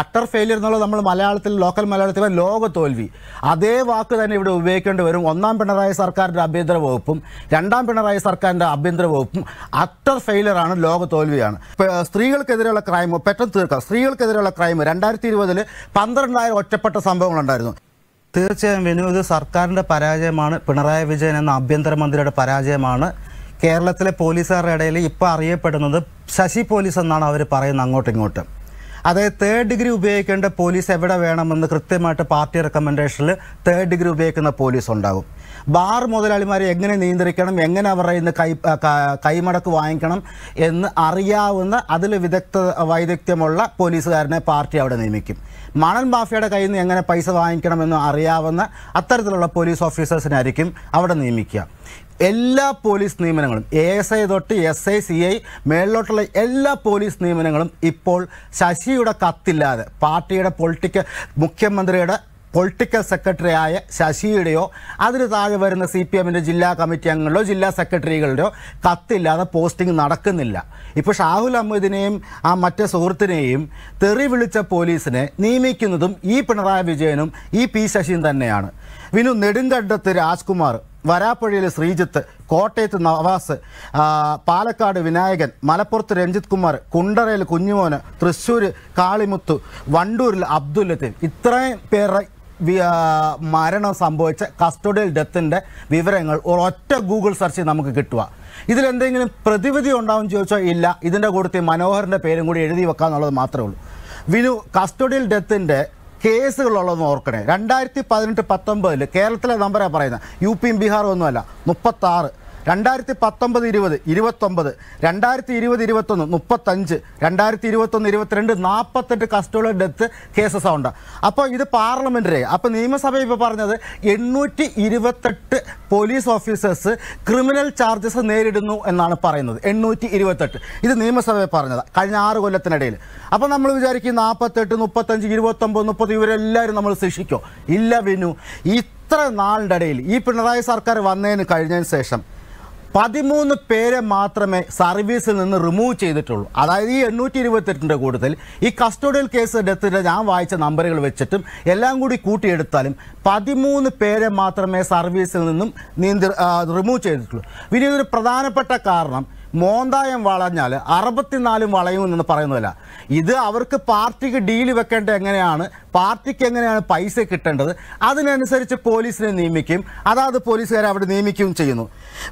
utter failure എന്നുള്ളത് നമ്മൾ മലയാളത്തിൽ ലോക്കൽ മലയാളത്തിൽ ലോക തോൽവി അതേ വാക്ക് തന്നെ ഇവിടെ ഉപയോഗിക്കേണ്ടി വരും ഒന്നാം പിണറായി സർക്കാരിൻ്റെ ആഭ്യന്തര വകുപ്പും രണ്ടാം പിണറായി സർക്കാരിൻ്റെ ആഭ്യന്തര വകുപ്പും അട്ടർ ഫെയിലിയറാണ് ലോക തോൽവിയാണ് സ്ത്രീകൾക്കെതിരെയുള്ള ക്രൈം പെട്ടെന്ന് തീർക്കാം സ്ത്രീകൾക്കെതിരെയുള്ള ക്രൈം രണ്ടായിരത്തി ഇരുപതിൽ പന്ത്രണ്ടായിരം ഒറ്റപ്പെട്ട സംഭവങ്ങളുണ്ടായിരുന്നു തീർച്ചയായും വിനോദ് ഇത് സർക്കാരിൻ്റെ പരാജയമാണ് പിണറായി വിജയൻ എന്ന ആഭ്യന്തരമന്ത്രിയുടെ പരാജയമാണ് കേരളത്തിലെ പോലീസുകാരുടെ ഇടയിൽ ഇപ്പോൾ അറിയപ്പെടുന്നത് ശശി പോലീസ് എന്നാണ് അവർ പറയുന്നത് അങ്ങോട്ടും ഇങ്ങോട്ടും അതായത് തേർഡ് ഡിഗ്രി ഉപയോഗിക്കേണ്ട പോലീസ് എവിടെ വേണമെന്ന് കൃത്യമായിട്ട് പാർട്ടി റെക്കമെൻഡേഷനിൽ തേർഡ് ഡിഗ്രി ഉപയോഗിക്കുന്ന പോലീസ് ഉണ്ടാകും ബാർ മുതലാളിമാരെ എങ്ങനെ നിയന്ത്രിക്കണം എങ്ങനെ അവരുടെ ഇന്ന് കൈ കൈമടക്ക് വാങ്ങിക്കണം എന്ന് അറിയാവുന്ന അതിൽ വിദഗ്ധ വൈദഗ്ധ്യമുള്ള പോലീസുകാരനെ പാർട്ടി അവിടെ നിയമിക്കും മണൽ മാഫിയയുടെ കയ്യിൽ നിന്ന് എങ്ങനെ പൈസ വാങ്ങിക്കണമെന്ന് അറിയാവുന്ന അത്തരത്തിലുള്ള പോലീസ് ഓഫീസേഴ്സിനായിരിക്കും അവിടെ നിയമിക്കുക എല്ലാ പോലീസ് നിയമനങ്ങളും എ എസ് ഐ തൊട്ട് എസ് ഐ സി ഐ മേളിലോട്ടുള്ള എല്ലാ പോലീസ് നിയമനങ്ങളും ഇപ്പോൾ ശശിയുടെ കത്തില്ലാതെ പാർട്ടിയുടെ പൊളിറ്റിക്കൽ മുഖ്യമന്ത്രിയുടെ പൊളിറ്റിക്കൽ സെക്രട്ടറി ആയ ശശിയുടെയോ അതിന് താഴെ വരുന്ന സി പി എമ്മിൻ്റെ ജില്ലാ കമ്മിറ്റി അംഗങ്ങളുടെയോ ജില്ലാ സെക്രട്ടറികളുടെയോ കത്തില്ലാതെ പോസ്റ്റിംഗ് നടക്കുന്നില്ല ഇപ്പോൾ ഷാഹുൽ അഹമ്മദിനെയും ആ മറ്റേ സുഹൃത്തിനെയും തെറി വിളിച്ച പോലീസിനെ നിയമിക്കുന്നതും ഈ പിണറായി വിജയനും ഈ പി ശശിയും തന്നെയാണ് വിനു നെടുങ്കണ്ടത്ത് രാജ്കുമാർ വരാപ്പുഴയിലെ ശ്രീജിത്ത് കോട്ടയത്ത് നവാസ് പാലക്കാട് വിനായകൻ മലപ്പുറത്ത് രഞ്ജിത് കുമാർ കുണ്ടറയിൽ കുഞ്ഞുമോന് തൃശ്ശൂർ കാളിമുത്തു വണ്ടൂരിൽ അബ്ദുൽ ലത്തീൻ ഇത്രയും പേരുടെ മരണം സംഭവിച്ച കസ്റ്റഡിയൽ ഡെത്തിൻ്റെ വിവരങ്ങൾ ഒരൊറ്റ ഗൂഗിൾ സെർച്ച് നമുക്ക് കിട്ടുക ഇതിലെന്തെങ്കിലും പ്രതിവിധി ഉണ്ടാവും ചോദിച്ചാൽ ഇല്ല ഇതിൻ്റെ കൂടുതൽ മനോഹരൻ്റെ പേരും കൂടി എഴുതി വെക്കുക എന്നുള്ളത് മാത്രമേ ഉള്ളൂ വിനു കസ്റ്റഡിയൽ ഡെത്തിൻ്റെ കേസുകളുള്ളതെന്ന് ഓർക്കണേ രണ്ടായിരത്തി പതിനെട്ട് പത്തൊമ്പതിൽ കേരളത്തിലെ നമ്പറാണ് പറയുന്നത് യു പിയും ബീഹാറും ഒന്നുമല്ല മുപ്പത്താറ് രണ്ടായിരത്തി പത്തൊമ്പത് ഇരുപത് ഇരുപത്തൊമ്പത് രണ്ടായിരത്തി ഇരുപത് ഇരുപത്തൊന്ന് മുപ്പത്തഞ്ച് രണ്ടായിരത്തി ഇരുപത്തൊന്ന് ഇരുപത്തിരണ്ട് നാൽപ്പത്തെട്ട് കസ്റ്റോഡിയൽ ഡെത്ത് കേസസ് ഉണ്ട് അപ്പോൾ ഇത് പാർലമെൻറ്ററി അപ്പോൾ നിയമസഭ ഇപ്പോൾ പറഞ്ഞത് എണ്ണൂറ്റി ഇരുപത്തെട്ട് പോലീസ് ഓഫീസേഴ്സ് ക്രിമിനൽ ചാർജസ് നേരിടുന്നു എന്നാണ് പറയുന്നത് എണ്ണൂറ്റി ഇരുപത്തെട്ട് ഇത് നിയമസഭ പറഞ്ഞത് കഴിഞ്ഞ ആറ് കൊല്ലത്തിനിടയിൽ അപ്പോൾ നമ്മൾ വിചാരിക്കും നാൽപ്പത്തെട്ട് മുപ്പത്തഞ്ച് ഇരുപത്തൊമ്പത് മുപ്പത് ഇവരെല്ലാവരും നമ്മൾ ശിക്ഷിക്കോ ഇല്ല വിനു ഇത്ര നാളിൻ്റെ ഇടയിൽ ഈ പിണറായി സർക്കാർ വന്നതിന് കഴിഞ്ഞതിന് ശേഷം പതിമൂന്ന് പേരെ മാത്രമേ സർവീസിൽ നിന്ന് റിമൂവ് ചെയ്തിട്ടുള്ളൂ അതായത് ഈ എണ്ണൂറ്റി ഇരുപത്തെട്ടിൻ്റെ കൂടുതൽ ഈ കസ്റ്റോഡിയൽ കേസ് ഡെത്തിൻ്റെ ഞാൻ വായിച്ച നമ്പറുകൾ വെച്ചിട്ടും എല്ലാം കൂടി കൂട്ടിയെടുത്താലും പതിമൂന്ന് പേരെ മാത്രമേ സർവീസിൽ നിന്നും നീന്തി റിമൂവ് ചെയ്തിട്ടുള്ളൂ പിന്നെ ഇതൊരു പ്രധാനപ്പെട്ട കാരണം മോന്തായം വളഞ്ഞാൽ അറുപത്തിനാലും വളയുമെന്ന് പറയുന്നതല്ല ഇത് അവർക്ക് പാർട്ടിക്ക് ഡീൽ വെക്കേണ്ട എങ്ങനെയാണ് പാർട്ടിക്ക് എങ്ങനെയാണ് പൈസ കിട്ടേണ്ടത് അതിനനുസരിച്ച് പോലീസിനെ നിയമിക്കും അതാത് പോലീസുകാരെ അവിടെ നിയമിക്കുകയും ചെയ്യുന്നു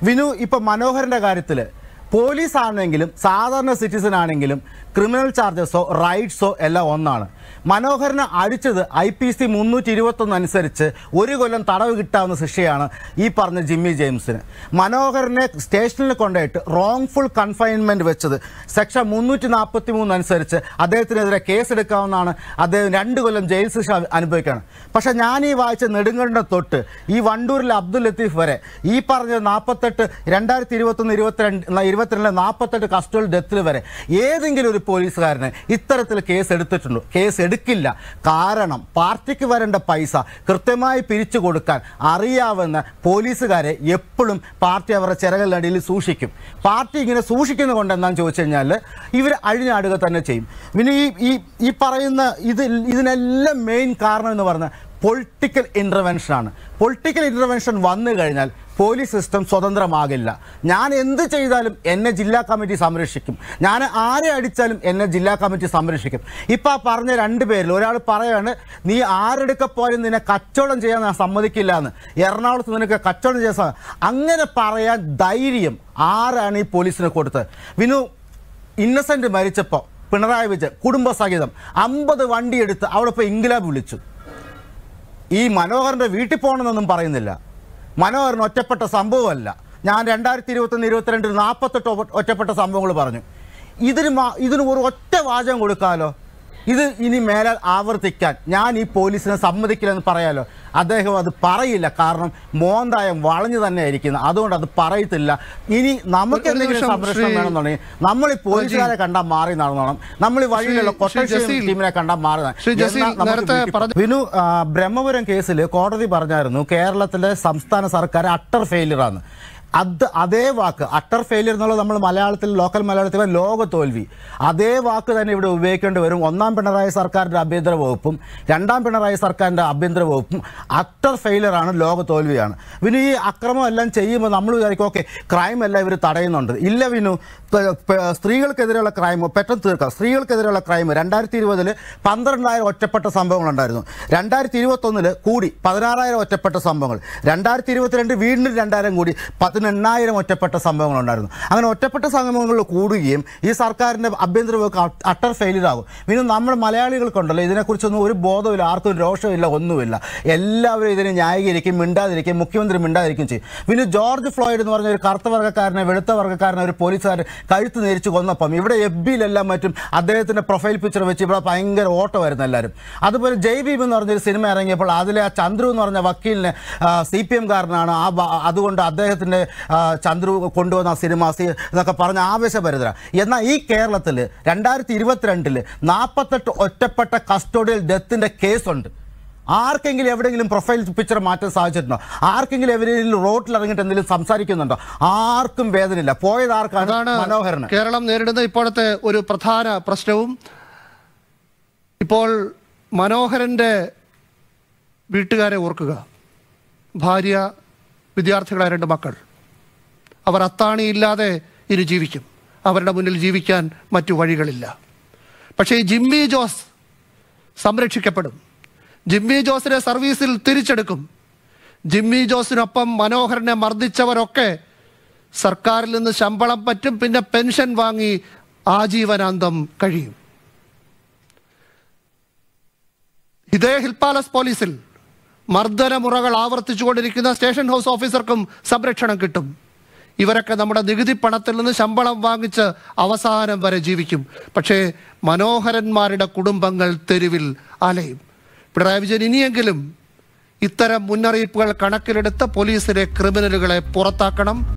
വിനു ഇപ്പം മനോഹരൻ്റെ കാര്യത്തിൽ പോലീസ് ആണെങ്കിലും സാധാരണ സിറ്റിസൺ ആണെങ്കിലും ക്രിമിനൽ ചാർജസോ റൈറ്റ്സോ എല്ലാം ഒന്നാണ് മനോഹരന് അടിച്ചത് ഐ പി സി മുന്നൂറ്റി ഇരുപത്തൊന്ന് അനുസരിച്ച് ഒരു കൊല്ലം തടവ് കിട്ടാവുന്ന ശിക്ഷയാണ് ഈ പറഞ്ഞ ജിമ്മി ജെയിംസിന് മനോഹരനെ സ്റ്റേഷനിൽ കൊണ്ടുപോയിട്ട് ഫുൾ കൺഫൈൻമെൻറ്റ് വെച്ചത് സെക്ഷൻ മുന്നൂറ്റി നാൽപ്പത്തി മൂന്ന് അനുസരിച്ച് അദ്ദേഹത്തിനെതിരെ കേസെടുക്കാവുന്നതാണ് അദ്ദേഹം രണ്ട് കൊല്ലം ജയിൽ ശിക്ഷ അനുഭവിക്കുകയാണ് പക്ഷേ ഞാൻ ഈ വായിച്ച നെടുങ്കണ്ടം തൊട്ട് ഈ വണ്ടൂരിലെ അബ്ദുൽ ലത്തീഫ് വരെ ഈ പറഞ്ഞ നാൽപ്പത്തെട്ട് രണ്ടായിരത്തി ഇരുപത്തൊന്ന് ഇരുപത്തിരണ്ട് ഇരുപത്തിരണ്ടിലെ നാൽപ്പത്തെട്ട് കസ്റ്റഡി ഡെത്തിൽ വരെ ഏതെങ്കിലും ഒരു പോലീസുകാരന് ഇത്തരത്തിൽ കേസ് എടുത്തിട്ടുണ്ടോ കേസ് കേസ് എടുക്കില്ല കാരണം പാർട്ടിക്ക് വരേണ്ട പൈസ കൃത്യമായി പിരിച്ചു കൊടുക്കാൻ അറിയാവുന്ന പോലീസുകാരെ എപ്പോഴും പാർട്ടി അവരുടെ ചിറകളിനടിയിൽ സൂക്ഷിക്കും പാർട്ടി ഇങ്ങനെ സൂക്ഷിക്കുന്നത് കൊണ്ട് എന്താണെന്ന് ചോദിച്ചു കഴിഞ്ഞാൽ ഇവർ അഴിഞ്ഞാടുക തന്നെ ചെയ്യും പിന്നെ ഈ ഈ ഈ പറയുന്ന ഇത് ഇതിനെല്ലാം മെയിൻ കാരണം എന്ന് പറഞ്ഞാൽ പൊളിറ്റിക്കൽ ഇൻ്റർവെൻഷനാണ് പൊളിറ്റിക്കൽ ഇൻ്റർവെൻഷൻ വന്നു കഴിഞ്ഞാൽ പോലീസ് സിസ്റ്റം സ്വതന്ത്രമാകില്ല ഞാൻ എന്ത് ചെയ്താലും എന്നെ ജില്ലാ കമ്മിറ്റി സംരക്ഷിക്കും ഞാൻ ആരെ അടിച്ചാലും എന്നെ ജില്ലാ കമ്മിറ്റി സംരക്ഷിക്കും ആ പറഞ്ഞ രണ്ട് പേരിൽ ഒരാൾ പറയാണ് നീ ആരെടുക്ക പോലും നിന്നെ കച്ചവടം ചെയ്യാൻ ഞാൻ സമ്മതിക്കില്ല എന്ന് എറണാകുളത്ത് നിനക്ക് കച്ചവടം ചെയ്യാൻ അങ്ങനെ പറയാൻ ധൈര്യം ആരാണ് ഈ പോലീസിന് കൊടുത്തത് വിനു ഇന്നസെൻ്റ് മരിച്ചപ്പോൾ പിണറായി വിജയൻ കുടുംബസഹിതം അമ്പത് വണ്ടിയെടുത്ത് അവിടെ ഇപ്പോൾ ഇംഗ്ലാബ് വിളിച്ചു ഈ മനോഹറിൻ്റെ വീട്ടിൽ പോകണമെന്നൊന്നും പറയുന്നില്ല മനോഹരൻ ഒറ്റപ്പെട്ട സംഭവമല്ല ഞാൻ രണ്ടായിരത്തി ഇരുപത്തൊന്ന് ഇരുപത്തിരണ്ടിൽ നാൽപ്പത്തെട്ട് ഒറ്റപ്പെട്ട സംഭവങ്ങൾ പറഞ്ഞു ഇതിന് ഇതിന് ഒരു ഒറ്റ വാചകം കൊടുക്കാമല്ലോ ഇത് ഇനി മേലെ ആവർത്തിക്കാൻ ഞാൻ ഈ പോലീസിനെ സമ്മതിക്കില്ലെന്ന് പറയാലോ അദ്ദേഹം അത് പറയില്ല കാരണം മോന്തായം വളഞ്ഞു തന്നെ ഇരിക്കുന്നു അതുകൊണ്ട് അത് പറയത്തില്ല ഇനി നമുക്ക് എന്തെങ്കിലും സംരക്ഷണം വേണമെന്നുണ്ടെങ്കിൽ നമ്മൾ ഈ പോലീസുകാരെ കണ്ടാൽ മാറി നടന്നോണം നമ്മൾ ഈ വഴിയിലുള്ള ടീമിനെ കണ്ടാൽ മാറി വിനു ബ്രഹ്മപുരം കേസിൽ കോടതി പറഞ്ഞായിരുന്നു കേരളത്തിലെ സംസ്ഥാന സർക്കാർ അട്ടർ ഫെയിലിയറാണ് അത് അതേ വാക്ക് അട്ടർ ഫെയിലിയർ എന്നുള്ളത് നമ്മൾ മലയാളത്തിൽ ലോക്കൽ മലയാളത്തിൽ ലോക തോൽവി അതേ വാക്ക് തന്നെ ഇവിടെ ഉപയോഗിക്കേണ്ടി വരും ഒന്നാം പിണറായി സർക്കാരിൻ്റെ ആഭ്യന്തര വകുപ്പും രണ്ടാം പിണറായി സർക്കാരിൻ്റെ ആഭ്യന്തര വകുപ്പും അട്ടർ ഫെയിലിയറാണ് ലോക തോൽവിയാണ് വിനു ഈ അക്രമം എല്ലാം ചെയ്യുമ്പോൾ നമ്മൾ വിചാരിക്കും ഓക്കെ ക്രൈം എല്ലാം ഇവർ തടയുന്നുണ്ട് ഇല്ല വിനു സ്ത്രീകൾക്കെതിരെയുള്ള ക്രൈം പെട്ടെന്ന് തീർക്കാം സ്ത്രീകൾക്കെതിരെയുള്ള ക്രൈം രണ്ടായിരത്തി ഇരുപതിൽ പന്ത്രണ്ടായിരം ഒറ്റപ്പെട്ട സംഭവങ്ങളുണ്ടായിരുന്നു രണ്ടായിരത്തി ഇരുപത്തൊന്നിൽ കൂടി പതിനാറായിരം ഒറ്റപ്പെട്ട സംഭവങ്ങൾ രണ്ടായിരത്തി ഇരുപത്തിരണ്ട് വീണ്ടും രണ്ടായിരം കൂടി പത്ത് എണ്ണായിരം ഒറ്റപ്പെട്ട സംഭവങ്ങളുണ്ടായിരുന്നു അങ്ങനെ ഒറ്റപ്പെട്ട സംഭവങ്ങളിൽ കൂടുകയും ഈ സർക്കാരിൻ്റെ ആഭ്യന്തര വകുപ്പ് അട്ടർ ഫെയിലിയർ ആകും പിന്നെ നമ്മുടെ മലയാളികൾക്കുണ്ടല്ലോ ഇതിനെക്കുറിച്ചൊന്നും ഒരു ബോധമില്ല ആർക്കും രോഷമില്ല ഒന്നുമില്ല എല്ലാവരും ഇതിനെ ന്യായീകരിക്കും മിണ്ടാതിരിക്കും മുഖ്യമന്ത്രി മിണ്ടാതിരിക്കും ചെയ്യും പിന്നെ ജോർജ് ഫ്ലോയിഡ് എന്ന് പറഞ്ഞ ഒരു കറുത്ത വർഗ്ഗക്കാരനെ വെളുത്ത വർഗ്ഗക്കാരനെ ഒരു പോലീസുകാരൻ കഴുത്ത് നേരിച്ച് കൊന്നപ്പം ഇവിടെ എഫ് ബിയിലെല്ലാം മറ്റും അദ്ദേഹത്തിൻ്റെ പ്രൊഫൈൽ പിക്ചർ വെച്ച് ഇവിടെ ഭയങ്കര ഓട്ടമായിരുന്നു എല്ലാവരും അതുപോലെ ജയ് ബീബ് എന്ന് പറഞ്ഞൊരു സിനിമ ഇറങ്ങിയപ്പോൾ അതിലെ ആ ചന്ദ്രു എന്ന് പറഞ്ഞ വക്കീലിനെ സി പി എംകാരനാണ് ആ അതുകൊണ്ട് അദ്ദേഹത്തിൻ്റെ ചന്ദ്രു കൊണ്ടുവന്ന സിനിമ എന്നൊക്കെ പറഞ്ഞ ആവേശപരിതര എന്നാൽ ഈ കേരളത്തിൽ രണ്ടായിരത്തി ഇരുപത്തിരണ്ടിൽ നാൽപ്പത്തെട്ട് ഒറ്റപ്പെട്ട കസ്റ്റോഡിയൽ ഡെത്തിൻ്റെ കേസുണ്ട് ആർക്കെങ്കിലും എവിടെയെങ്കിലും പ്രൊഫൈൽ പിക്ചർ മാറ്റാൻ സാധിച്ചിട്ടുണ്ടോ ആർക്കെങ്കിലും എവിടെയെങ്കിലും റോട്ടിൽ ഇറങ്ങിയിട്ട് എന്തെങ്കിലും സംസാരിക്കുന്നുണ്ടോ ആർക്കും വേദനയില്ല പോയത് ആർക്കാണ് മനോഹരൻ കേരളം നേരിടുന്ന ഇപ്പോഴത്തെ ഒരു പ്രധാന പ്രശ്നവും ഇപ്പോൾ മനോഹരന്റെ വീട്ടുകാരെ ഓർക്കുക ഭാര്യ വിദ്യാർത്ഥികളായ രണ്ട് മക്കൾ അവർ അത്താണിയില്ലാതെ ഇനി ജീവിക്കും അവരുടെ മുന്നിൽ ജീവിക്കാൻ മറ്റു വഴികളില്ല പക്ഷേ ജിമ്മി ജോസ് സംരക്ഷിക്കപ്പെടും ജിമ്മി ജോസിനെ സർവീസിൽ തിരിച്ചെടുക്കും ജിമ്മി ജോസിനൊപ്പം മനോഹരനെ മർദ്ദിച്ചവരൊക്കെ സർക്കാരിൽ നിന്ന് ശമ്പളം പറ്റും പിന്നെ പെൻഷൻ വാങ്ങി ആജീവനാന്തം കഴിയും ഇതേ ഹിൽ പാലസ് പോലീസിൽ മർദ്ദനമുറകൾ ആവർത്തിച്ചുകൊണ്ടിരിക്കുന്ന സ്റ്റേഷൻ ഹൗസ് ഓഫീസർക്കും സംരക്ഷണം കിട്ടും ഇവരൊക്കെ നമ്മുടെ നികുതി പണത്തിൽ നിന്ന് ശമ്പളം വാങ്ങിച്ച് അവസാനം വരെ ജീവിക്കും പക്ഷേ മനോഹരന്മാരുടെ കുടുംബങ്ങൾ തെരുവിൽ അലയും പിണറായി വിജയൻ ഇനിയെങ്കിലും ഇത്തരം മുന്നറിയിപ്പുകൾ കണക്കിലെടുത്ത് പോലീസിലെ ക്രിമിനലുകളെ പുറത്താക്കണം